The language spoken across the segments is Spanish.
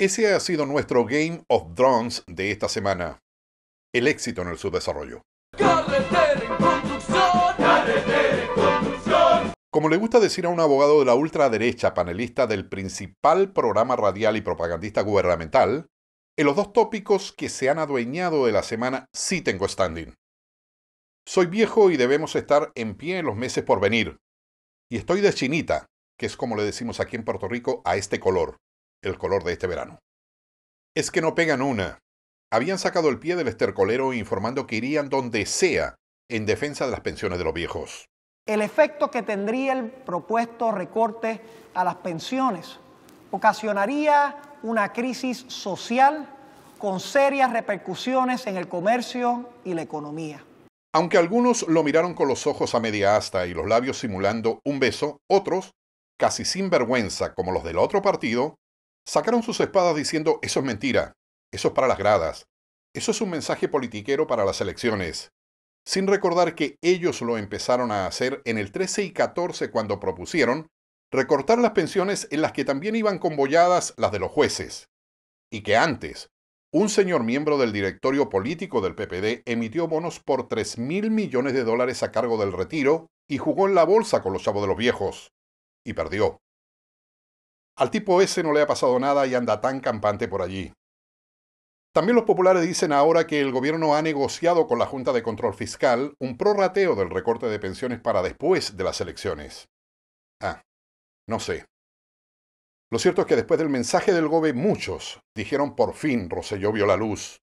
Ese ha sido nuestro Game of Drones de esta semana. El éxito en el subdesarrollo. Como le gusta decir a un abogado de la ultraderecha, panelista del principal programa radial y propagandista gubernamental, en los dos tópicos que se han adueñado de la semana sí tengo standing. Soy viejo y debemos estar en pie en los meses por venir. Y estoy de chinita, que es como le decimos aquí en Puerto Rico a este color el color de este verano. Es que no pegan una. Habían sacado el pie del estercolero informando que irían donde sea en defensa de las pensiones de los viejos. El efecto que tendría el propuesto recorte a las pensiones ocasionaría una crisis social con serias repercusiones en el comercio y la economía. Aunque algunos lo miraron con los ojos a media asta y los labios simulando un beso, otros, casi sin vergüenza como los del otro partido, Sacaron sus espadas diciendo, eso es mentira, eso es para las gradas, eso es un mensaje politiquero para las elecciones, sin recordar que ellos lo empezaron a hacer en el 13 y 14 cuando propusieron recortar las pensiones en las que también iban conbolladas las de los jueces, y que antes, un señor miembro del directorio político del PPD emitió bonos por 3 mil millones de dólares a cargo del retiro y jugó en la bolsa con los chavos de los viejos, y perdió. Al tipo ese no le ha pasado nada y anda tan campante por allí. También los populares dicen ahora que el gobierno ha negociado con la Junta de Control Fiscal un prorrateo del recorte de pensiones para después de las elecciones. Ah, no sé. Lo cierto es que después del mensaje del GOBE muchos dijeron por fin Roselló vio la luz.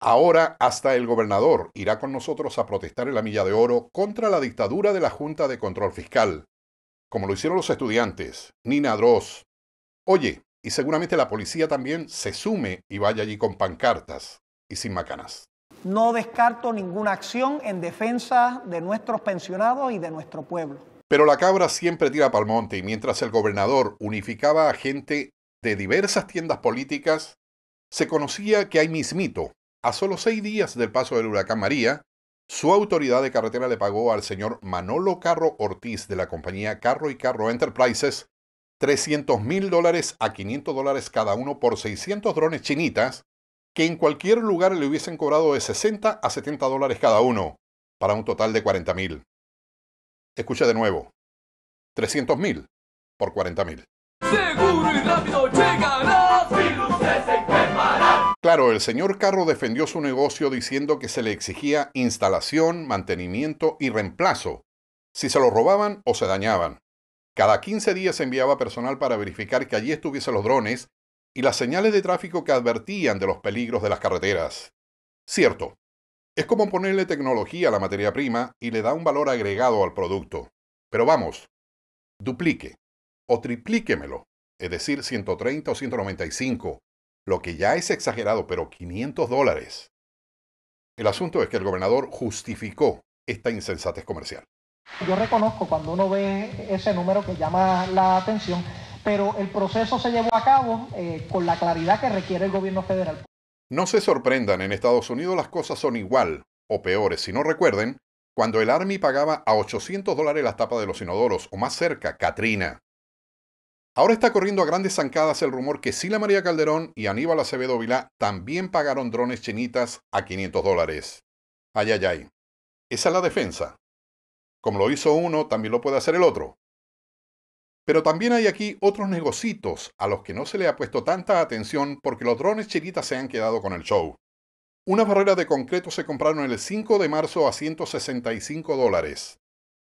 Ahora hasta el gobernador irá con nosotros a protestar en la Milla de Oro contra la dictadura de la Junta de Control Fiscal, como lo hicieron los estudiantes, Nina Dross, Oye, y seguramente la policía también se sume y vaya allí con pancartas y sin macanas. No descarto ninguna acción en defensa de nuestros pensionados y de nuestro pueblo. Pero la cabra siempre tira pa'l monte y mientras el gobernador unificaba a gente de diversas tiendas políticas, se conocía que hay mismito, a solo seis días del paso del huracán María, su autoridad de carretera le pagó al señor Manolo Carro Ortiz de la compañía Carro y Carro Enterprises 300 mil dólares a 500 dólares cada uno por 600 drones chinitas que en cualquier lugar le hubiesen cobrado de 60 a 70 dólares cada uno, para un total de 40 mil. Escucha de nuevo. 300 mil por 40 mil. Claro, el señor Carro defendió su negocio diciendo que se le exigía instalación, mantenimiento y reemplazo, si se lo robaban o se dañaban. Cada 15 días se enviaba personal para verificar que allí estuviesen los drones y las señales de tráfico que advertían de los peligros de las carreteras. Cierto, es como ponerle tecnología a la materia prima y le da un valor agregado al producto. Pero vamos, duplique o triplíquemelo, es decir, 130 o 195, lo que ya es exagerado, pero 500 dólares. El asunto es que el gobernador justificó esta insensatez comercial. Yo reconozco cuando uno ve ese número que llama la atención, pero el proceso se llevó a cabo eh, con la claridad que requiere el gobierno federal. No se sorprendan, en Estados Unidos las cosas son igual, o peores si no recuerden, cuando el Army pagaba a 800 dólares las tapas de los inodoros, o más cerca, Katrina. Ahora está corriendo a grandes zancadas el rumor que Sila María Calderón y Aníbal Acevedo Vilá también pagaron drones chinitas a 500 dólares. Ay, ay, ay. Esa es la defensa. Como lo hizo uno, también lo puede hacer el otro. Pero también hay aquí otros negocitos a los que no se le ha puesto tanta atención porque los drones chiquitas se han quedado con el show. Unas barreras de concreto se compraron el 5 de marzo a 165 dólares.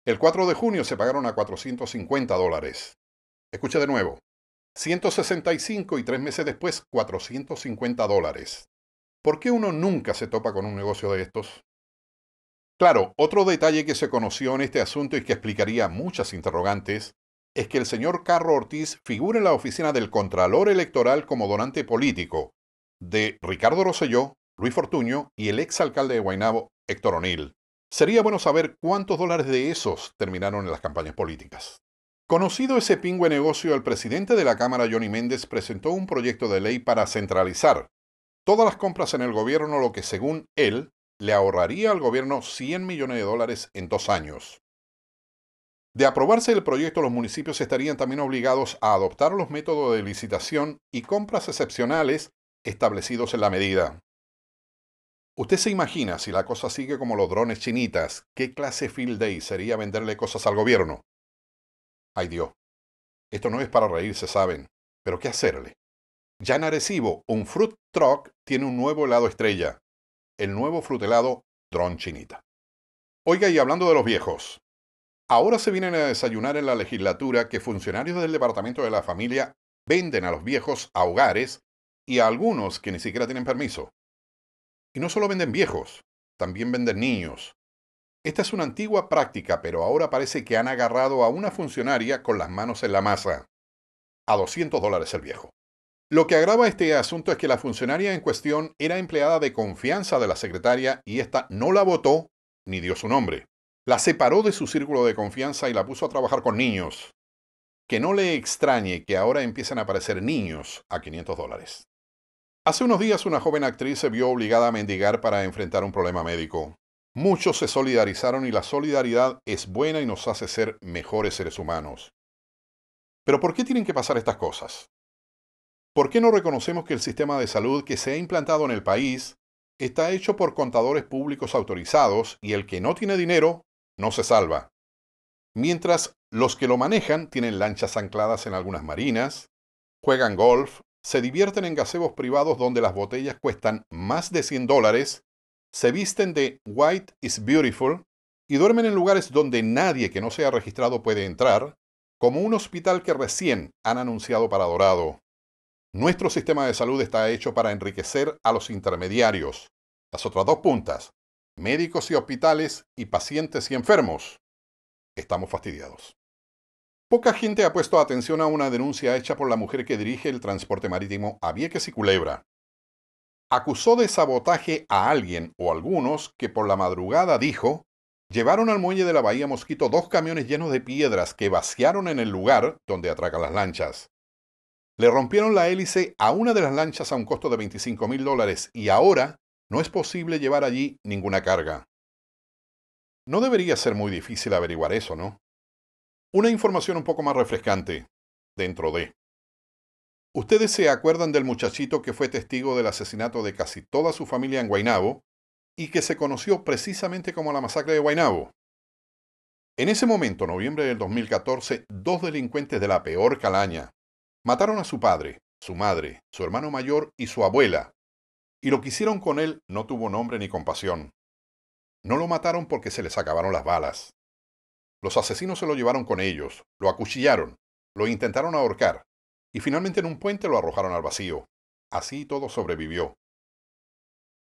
El 4 de junio se pagaron a 450 dólares. Escuche de nuevo. 165 y tres meses después 450 dólares. ¿Por qué uno nunca se topa con un negocio de estos? Claro, otro detalle que se conoció en este asunto y que explicaría muchas interrogantes es que el señor Carro Ortiz figura en la oficina del Contralor Electoral como donante político de Ricardo Rosselló, Luis Fortuño y el exalcalde de Guaynabo, Héctor O'Neill. Sería bueno saber cuántos dólares de esos terminaron en las campañas políticas. Conocido ese pingüe negocio, el presidente de la Cámara, Johnny Méndez, presentó un proyecto de ley para centralizar todas las compras en el gobierno, lo que según él le ahorraría al gobierno 100 millones de dólares en dos años. De aprobarse el proyecto, los municipios estarían también obligados a adoptar los métodos de licitación y compras excepcionales establecidos en la medida. Usted se imagina, si la cosa sigue como los drones chinitas, qué clase field day sería venderle cosas al gobierno. Ay Dios, esto no es para reírse, saben, pero ¿qué hacerle? Ya en Arecibo, un fruit truck tiene un nuevo helado estrella el nuevo frutelado Dron Chinita. Oiga, y hablando de los viejos, ahora se vienen a desayunar en la legislatura que funcionarios del Departamento de la Familia venden a los viejos a hogares y a algunos que ni siquiera tienen permiso. Y no solo venden viejos, también venden niños. Esta es una antigua práctica, pero ahora parece que han agarrado a una funcionaria con las manos en la masa. A 200 dólares el viejo. Lo que agrava este asunto es que la funcionaria en cuestión era empleada de confianza de la secretaria y ésta no la votó ni dio su nombre. La separó de su círculo de confianza y la puso a trabajar con niños. Que no le extrañe que ahora empiecen a aparecer niños a 500 dólares. Hace unos días una joven actriz se vio obligada a mendigar para enfrentar un problema médico. Muchos se solidarizaron y la solidaridad es buena y nos hace ser mejores seres humanos. Pero ¿por qué tienen que pasar estas cosas? ¿Por qué no reconocemos que el sistema de salud que se ha implantado en el país está hecho por contadores públicos autorizados y el que no tiene dinero no se salva? Mientras los que lo manejan tienen lanchas ancladas en algunas marinas, juegan golf, se divierten en gazebos privados donde las botellas cuestan más de 100 dólares, se visten de White is Beautiful y duermen en lugares donde nadie que no sea registrado puede entrar, como un hospital que recién han anunciado para Dorado. Nuestro sistema de salud está hecho para enriquecer a los intermediarios, las otras dos puntas, médicos y hospitales y pacientes y enfermos. Estamos fastidiados. Poca gente ha puesto atención a una denuncia hecha por la mujer que dirige el transporte marítimo a Vieques y Culebra. Acusó de sabotaje a alguien o algunos que por la madrugada dijo, llevaron al muelle de la Bahía Mosquito dos camiones llenos de piedras que vaciaron en el lugar donde atracan las lanchas. Le rompieron la hélice a una de las lanchas a un costo de $25,000 mil dólares y ahora no es posible llevar allí ninguna carga. No debería ser muy difícil averiguar eso, ¿no? Una información un poco más refrescante, dentro de... Ustedes se acuerdan del muchachito que fue testigo del asesinato de casi toda su familia en Guainabo y que se conoció precisamente como la masacre de Guainabo. En ese momento, noviembre del 2014, dos delincuentes de la peor calaña, Mataron a su padre, su madre, su hermano mayor y su abuela, y lo que hicieron con él no tuvo nombre ni compasión. No lo mataron porque se les acabaron las balas. Los asesinos se lo llevaron con ellos, lo acuchillaron, lo intentaron ahorcar, y finalmente en un puente lo arrojaron al vacío. Así todo sobrevivió.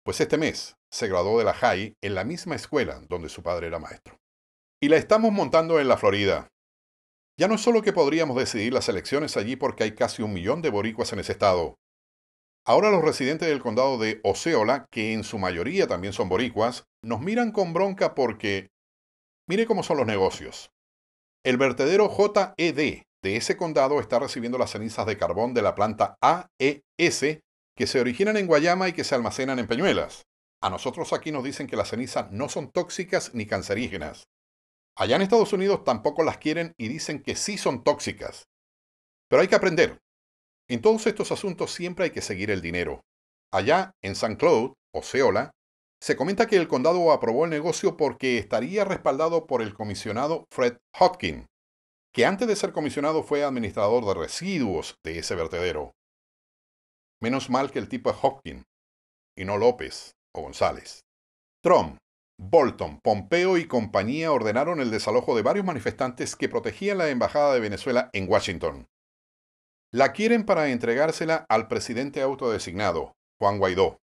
Pues este mes se graduó de la JAI en la misma escuela donde su padre era maestro. Y la estamos montando en la Florida, ya no es solo que podríamos decidir las elecciones allí porque hay casi un millón de boricuas en ese estado. Ahora los residentes del condado de Oceola, que en su mayoría también son boricuas, nos miran con bronca porque... Mire cómo son los negocios. El vertedero JED de ese condado está recibiendo las cenizas de carbón de la planta AES que se originan en Guayama y que se almacenan en Peñuelas. A nosotros aquí nos dicen que las cenizas no son tóxicas ni cancerígenas. Allá en Estados Unidos tampoco las quieren y dicen que sí son tóxicas. Pero hay que aprender. En todos estos asuntos siempre hay que seguir el dinero. Allá, en St. Claude, o Seola, se comenta que el condado aprobó el negocio porque estaría respaldado por el comisionado Fred Hopkins, que antes de ser comisionado fue administrador de residuos de ese vertedero. Menos mal que el tipo es Hopkins, y no López o González. Trump, Bolton, Pompeo y compañía ordenaron el desalojo de varios manifestantes que protegían la Embajada de Venezuela en Washington. La quieren para entregársela al presidente autodesignado, Juan Guaidó.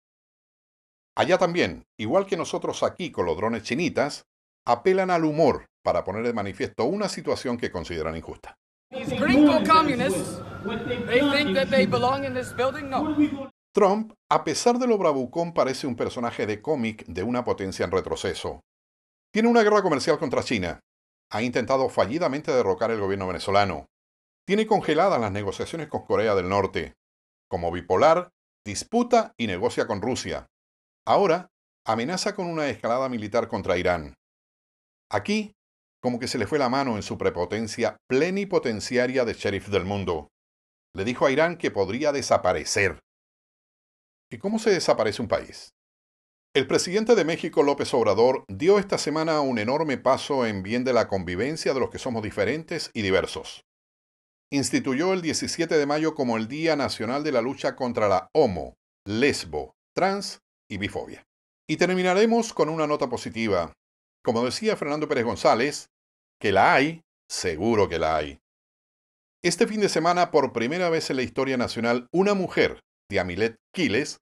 Allá también, igual que nosotros aquí con los drones chinitas, apelan al humor para poner de manifiesto una situación que consideran injusta. Trump, a pesar de lo bravucón, parece un personaje de cómic de una potencia en retroceso. Tiene una guerra comercial contra China. Ha intentado fallidamente derrocar el gobierno venezolano. Tiene congeladas las negociaciones con Corea del Norte. Como bipolar, disputa y negocia con Rusia. Ahora, amenaza con una escalada militar contra Irán. Aquí, como que se le fue la mano en su prepotencia plenipotenciaria de sheriff del mundo. Le dijo a Irán que podría desaparecer. ¿Y cómo se desaparece un país? El presidente de México, López Obrador, dio esta semana un enorme paso en bien de la convivencia de los que somos diferentes y diversos. Instituyó el 17 de mayo como el Día Nacional de la Lucha contra la Homo, Lesbo, Trans y Bifobia. Y terminaremos con una nota positiva. Como decía Fernando Pérez González, que la hay, seguro que la hay. Este fin de semana, por primera vez en la historia nacional, una mujer Diamilet Quiles,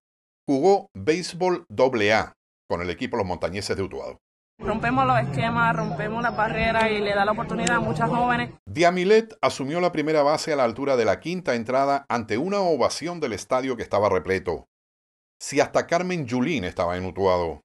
jugó béisbol AA con el equipo Los Montañeses de Utuado. Rompemos los esquemas, rompemos la barreras y le da la oportunidad a muchas jóvenes. Diamilet asumió la primera base a la altura de la quinta entrada ante una ovación del estadio que estaba repleto. Si hasta Carmen Yulín estaba en Utuado.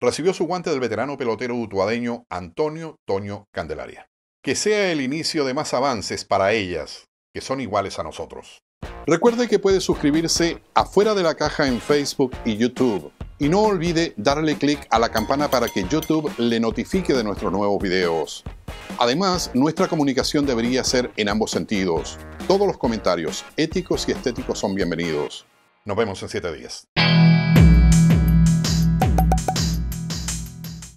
Recibió su guante del veterano pelotero utuadeño Antonio Toño Candelaria. Que sea el inicio de más avances para ellas, que son iguales a nosotros. Recuerde que puede suscribirse afuera de la Caja en Facebook y YouTube. Y no olvide darle clic a la campana para que YouTube le notifique de nuestros nuevos videos. Además, nuestra comunicación debería ser en ambos sentidos. Todos los comentarios éticos y estéticos son bienvenidos. Nos vemos en 7 días.